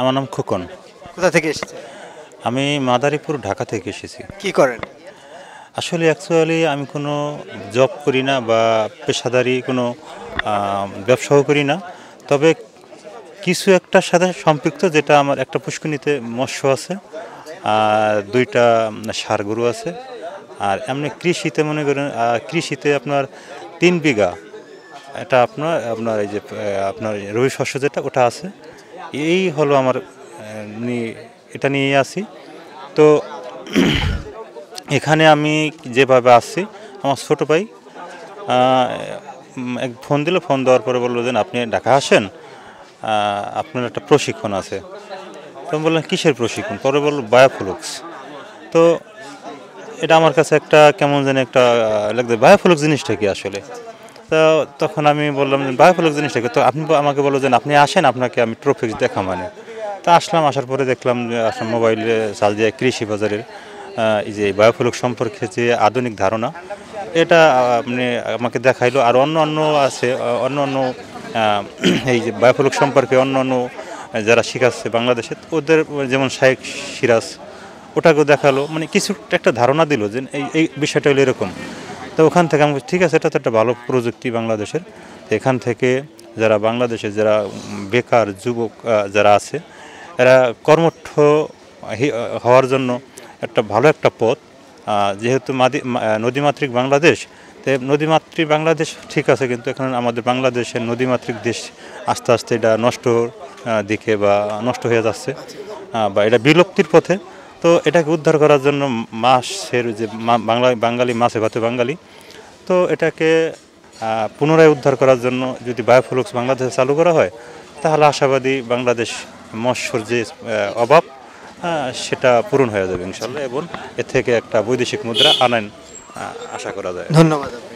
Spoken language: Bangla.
আমার নাম খোকন কোথা থেকে এসেছে আমি মাদারীপুর ঢাকা থেকে এসেছি কি করেন আসলে অ্যাকচুয়ালি আমি কোনো জব করি না বা পেশাদারি কোনো ব্যবসাও করি না তবে কিছু একটা সাথে সম্পৃক্ত যেটা আমার একটা পুষ্কিনীতে মৎস্য আছে আর দুইটা সার গরু আছে আর এমনি কৃষিতে মনে করেন কৃষিতে আপনার তিন বিঘা এটা আপনার আপনার এই যে আপনার রবি শস্য যেটা ওটা আছে এই হলো আমার এটা নিয়ে আসি তো এখানে আমি যেভাবে আসছি আমার ছোটো ভাই এক ফোন দিল ফোন দেওয়ার পরে বললো যে আপনি ঢাকা আসেন আপনার একটা প্রশিক্ষণ আছে তো আমি বললাম কিসের প্রশিক্ষণ পরে বললো বায়োফ্লুক্স তো এটা আমার কাছে একটা কেমন যেন একটা লাগছে বায়োফ্লুক্স জিনিসটা কি আসলে তো তখন আমি বললাম যে বায়োফলক জিনিসটাকে তো আপনি আমাকে বললো যে আপনি আসেন আপনাকে আমি ট্রফিক্স দেখা মানে তা আসলাম আসার পরে দেখলাম যে আসলাম মোবাইলে চাল দিয়ে কৃষি বাজারের এই যে বায়োফলক সম্পর্কে যে আধুনিক ধারণা এটা আপনি আমাকে দেখাইলো আর অন্য অন্য আছে অন্য অন্য এই যে বায়োফলক সম্পর্কে অন্য অন্য যারা শিখাচ্ছে বাংলাদেশে ওদের যেমন শাহেক সিরাজ ওটাকেও দেখালো মানে কিছু একটা ধারণা দিল যে এই এই বিষয়টা হলো এরকম তো ওখান থেকে আমি ঠিক আছে এটা তো একটা ভালো প্রযুক্তি বাংলাদেশের এখান থেকে যারা বাংলাদেশে যারা বেকার যুবক যারা আছে এরা কর্মঠ হওয়ার জন্য একটা ভালো একটা পথ যেহেতু মাদি নদীমাতৃক বাংলাদেশ তো নদীমাতৃ বাংলাদেশ ঠিক আছে কিন্তু এখন আমাদের বাংলাদেশের নদীমাতৃক দেশ আস্তে আস্তে এটা নষ্ট দিকে বা নষ্ট হয়ে যাচ্ছে বা এটা বিলুপ্তির পথে তো এটাকে উদ্ধার করার জন্য মাছের যে বাংলা বাঙালি মাছে ভাতে বাঙালি তো এটাকে পুনরায় উদ্ধার করার জন্য যদি বায়োফ্লুক্স বাংলাদেশে চালু করা হয় তাহলে আশাবাদী বাংলাদেশ মৎস্যর যে অভাব সেটা পূরণ হয়ে যাবে ইনশাল্লাহ এবং এ থেকে একটা বৈদেশিক মুদ্রা আনেন আশা করা যায় ধন্যবাদ